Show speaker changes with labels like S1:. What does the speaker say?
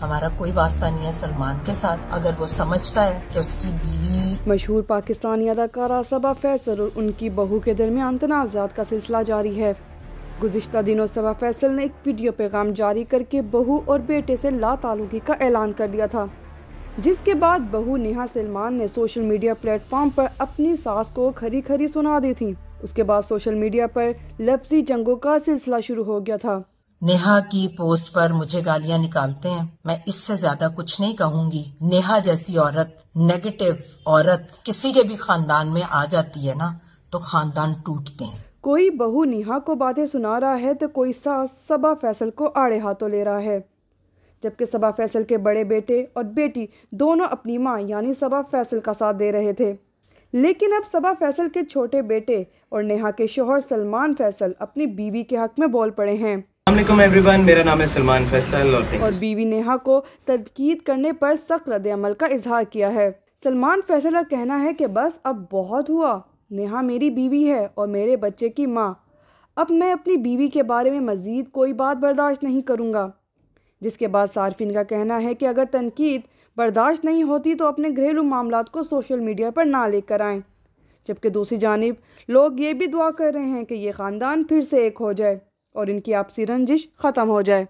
S1: हमारा कोई वास्ता नहीं है सलमान के साथ अगर वो समझता है कि उसकी
S2: बीवी मशहूर पाकिस्तानी अदाकारा सबा फैसल और उनकी बहू के दरमियान तनाजात का सिलसिला जारी है गुजशत दिनों सबा फैसल ने एक वीडियो पैगाम जारी करके बहू और बेटे से तालुकी का ऐलान कर दिया था जिसके बाद बहू नेहा सलमान ने सोशल मीडिया प्लेटफॉर्म पर अपनी सास को खरी खरी सुना दी थी उसके बाद सोशल मीडिया पर लफ्जी जंगों का सिलसिला शुरू हो गया था
S1: नेहा की पोस्ट पर मुझे गालियां निकालते हैं मैं इससे ज्यादा कुछ नहीं कहूंगी नेहा जैसी औरत नेगेटिव औरत किसी के भी खानदान में आ जाती है ना तो खानदान टूटते
S2: हैं कोई बहू नेहा को बातें सुना रहा है तो कोई सास सबा फैसल को आड़े हाथों ले रहा है जबकि सबा फैसल के बड़े बेटे और बेटी दोनों अपनी माँ यानी सबा फैसल का साथ दे रहे थे लेकिन अब सबा फैसल के छोटे बेटे और नेहा के शोहर सलमान फैसल अपनी बीवी के हक में बोल पड़े हैं
S3: एवरीवन मेरा नाम है सलमान फैसल और, और
S2: बीवी नेहा को तदकीद करने पर सख्त रद्द अमल का इजहार किया है सलमान फैसल का कहना है कि बस अब बहुत हुआ नेहा मेरी बीवी है और मेरे बच्चे की माँ अब मैं अपनी बीवी के बारे में मज़ीद कोई बात बर्दाश्त नहीं करूँगा जिसके बाद सार्फिन का कहना है कि अगर तनकीद बर्दाश्त नहीं होती तो अपने घरेलू मामला को सोशल मीडिया पर ना लेकर आएँ जबकि दूसरी जानब लोग ये भी दुआ कर रहे हैं कि ये ख़ानदान फिर से एक हो जाए और इनकी आपसी रंजिश ख़त्म हो जाए